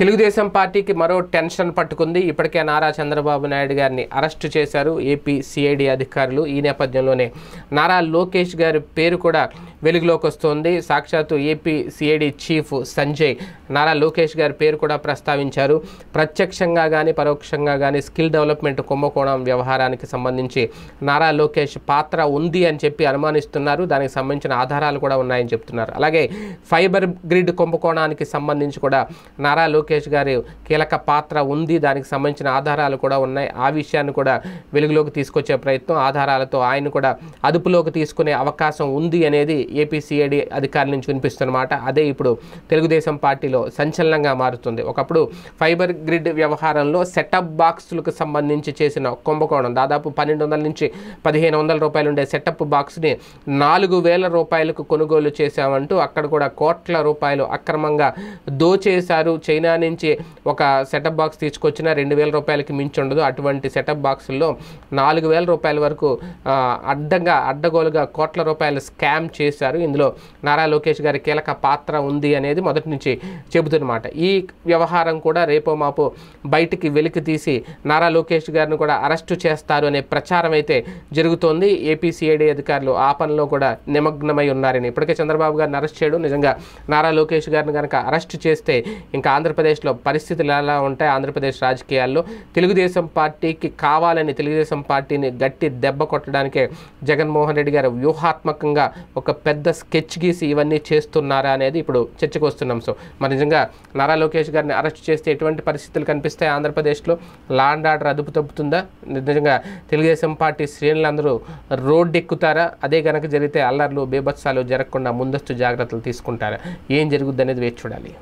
తెలుగుదేశం పార్టీకి మరో టెన్షన్ పట్టుకుంది ఇప్పటికే నారా చంద్రబాబు నాయుడు గారిని అరెస్టు చేశారు ఏపీ సిఐడి అధికారులు ఈ నేపథ్యంలోనే నారా లోకేష్ గారి పేరు కూడా వెలుగులోకి వస్తోంది సాక్షాత్తు AP CID chief Sanjay Nara Lokesh గారి పేరు కూడా ప్రస్తావించారు ప్రత్యక్షంగా కానీ పరోక్షంగా కానీ స్కిల్ డెవలప్మెంట్ కుంభకోణం వ్యవహారానికి సంబంధించి నారా లోకేష్ పాత్ర ఉంది అని చెప్పి అనుమానిస్తున్నారు దానికి సంబంధించిన ఆధారాలు కూడా ఉన్నాయని చెప్తున్నారు అలాగే ఫైబర్ గ్రిడ్ కుంభకోణానికి సంబంధించి కూడా నారా లోకేష్ గారి కీలక పాత్ర ఉంది దానికి సంబంధించిన ఆధారాలు కూడా ఉన్నాయి ఆ విషయాన్ని కూడా వెలుగులోకి తీసుకొచ్చే ప్రయత్నం ఆధారాలతో ఆయన కూడా అదుపులోకి తీసుకునే అవకాశం ఉంది అనేది ఏపీసీఐడి అధికారుల నుంచి వినిపిస్తున్నమాట అదే ఇప్పుడు తెలుగుదేశం పార్టీలో సంచలనంగా మారుతుంది ఒకప్పుడు ఫైబర్ గ్రిడ్ వ్యవహారంలో సెటప్ బాక్సులకు సంబంధించి చేసిన కుంభకోణం దాదాపు పన్నెండు వందల నుంచి పదిహేను వందల రూపాయలు ఉండే సెటప్ బాక్స్ని నాలుగు వేల రూపాయలకు కొనుగోలు చేశామంటూ అక్కడ కూడా కోట్ల రూపాయలు అక్రమంగా దోచేశారు చైనా నుంచి ఒక సెటప్ బాక్స్ తీసుకొచ్చిన రెండు వేల రూపాయలకి మించి ఉండదు అటువంటి సెటప్ బాక్సుల్లో నాలుగు వేల రూపాయల వరకు అడ్డంగా అడ్డగోలుగా కోట్ల రూపాయలు స్కామ్ చేసి చేశారు ఇందులో నారా లోకేష్ గారి కీలక పాత్ర ఉంది అనేది మొదటి నుంచి చెబుతున్నమాట ఈ వ్యవహారం కూడా రేపో మాపు బయటికి వెలికి తీసి నారా లోకేష్ గారిని కూడా అరెస్టు చేస్తారు అనే ప్రచారం అయితే జరుగుతోంది ఏపీసీఐడి అధికారులు ఆ పనిలో కూడా నిమగ్నమై ఉన్నారని ఇప్పటికే చంద్రబాబు గారిని అరెస్ట్ చేయడం నిజంగా నారా లోకేష్ గారిని కనుక అరెస్ట్ చేస్తే ఇంకా ఆంధ్రప్రదేశ్లో పరిస్థితులు ఎలా ఉంటాయి ఆంధ్రప్రదేశ్ రాజకీయాల్లో తెలుగుదేశం పార్టీకి కావాలని తెలుగుదేశం పార్టీని గట్టి దెబ్బ కొట్టడానికే జగన్మోహన్ రెడ్డి గారు వ్యూహాత్మకంగా ఒక పెద్ద స్కెచ్ గీసి ఇవన్నీ చేస్తున్నారా అనేది ఇప్పుడు చర్చకు వస్తున్నాం సో మరి నిజంగా నారా లోకేష్ గారిని అరెస్ట్ చేస్తే ఎటువంటి పరిస్థితులు కనిపిస్తాయి ఆంధ్రప్రదేశ్లో లా అండ్ ఆర్డర్ అదుపు తప్పుతుందా నిజంగా తెలుగుదేశం పార్టీ అందరూ రోడ్డు ఎక్కుతారా అదే కనుక జరిగితే అల్లర్లు బీభత్సాలు జరగకుండా ముందస్తు జాగ్రత్తలు తీసుకుంటారా ఏం జరుగుద్ది అనేది వేచి చూడాలి